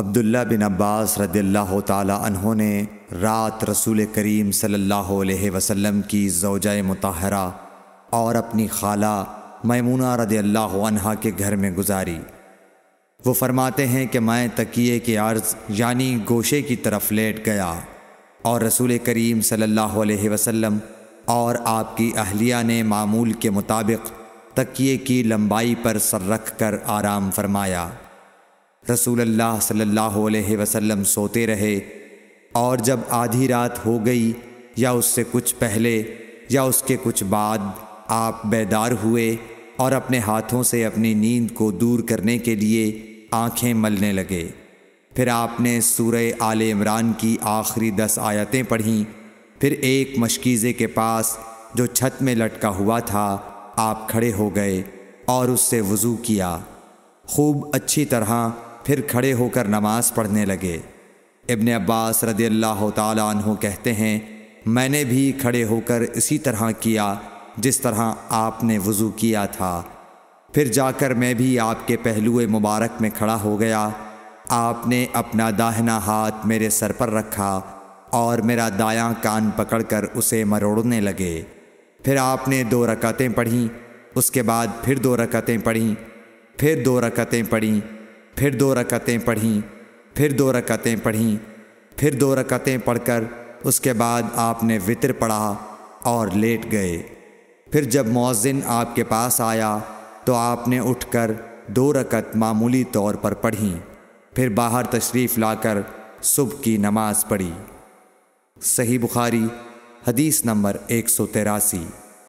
عبداللہ بن عباس رضی اللہ تعالیٰ عنہ نے رات رسول کریم صلی اللہ علیہ وسلم کی زوجہ متحرہ اور اپنی خالہ میمونہ رضی اللہ عنہ کے گھر میں گزاری وہ فرماتے ہیں کہ میں تکیے کے عرض یعنی گوشے کی طرف لیٹ گیا اور رسول کریم صلی اللہ علیہ وسلم اور آپ کی اہلیہ نے معمول کے مطابق تکیے کی لمبائی پر سر رکھ کر آرام فرمایا رسول اللہ صلی اللہ علیہ وسلم سوتے رہے اور جب آدھی رات ہو گئی یا اس سے کچھ پہلے یا اس کے کچھ بعد آپ بیدار ہوئے اور اپنے ہاتھوں سے اپنی نیند کو دور کرنے کے لیے آنکھیں ملنے لگے پھر آپ نے سورہ آل عمران کی آخری دس آیتیں پڑھیں پھر ایک مشکیزے کے پاس جو چھت میں لٹکا ہوا تھا آپ کھڑے ہو گئے اور اس سے وضو کیا خوب اچھی طرح پھر کھڑے ہو کر نماز پڑھنے لگے ابن عباس رضی اللہ تعالیٰ عنہ کہتے ہیں میں نے بھی کھڑے ہو کر اسی طرح کیا جس طرح آپ نے وضو کیا تھا پھر جا کر میں بھی آپ کے پہلوئے مبارک میں کھڑا ہو گیا آپ نے اپنا داہنا ہاتھ میرے سر پر رکھا اور میرا دایاں کان پکڑ کر اسے مروڑنے لگے پھر آپ نے دو رکعتیں پڑھیں اس کے بعد پھر دو رکعتیں پڑھیں پھر دو رکعتیں پڑھیں پھر دو رکعتیں پڑھیں پھر دو رکعتیں پڑھیں پھر دو رکعتیں پڑھ کر اس کے بعد آپ نے وطر پڑھا اور لیٹ گئے پھر جب مؤذن آپ کے پاس آیا تو آپ نے اٹھ کر دو رکعت معمولی طور پر پڑھیں پھر باہر تشریف لا کر صبح کی نماز پڑھی صحیح بخاری حدیث نمبر ایک سو تیراسی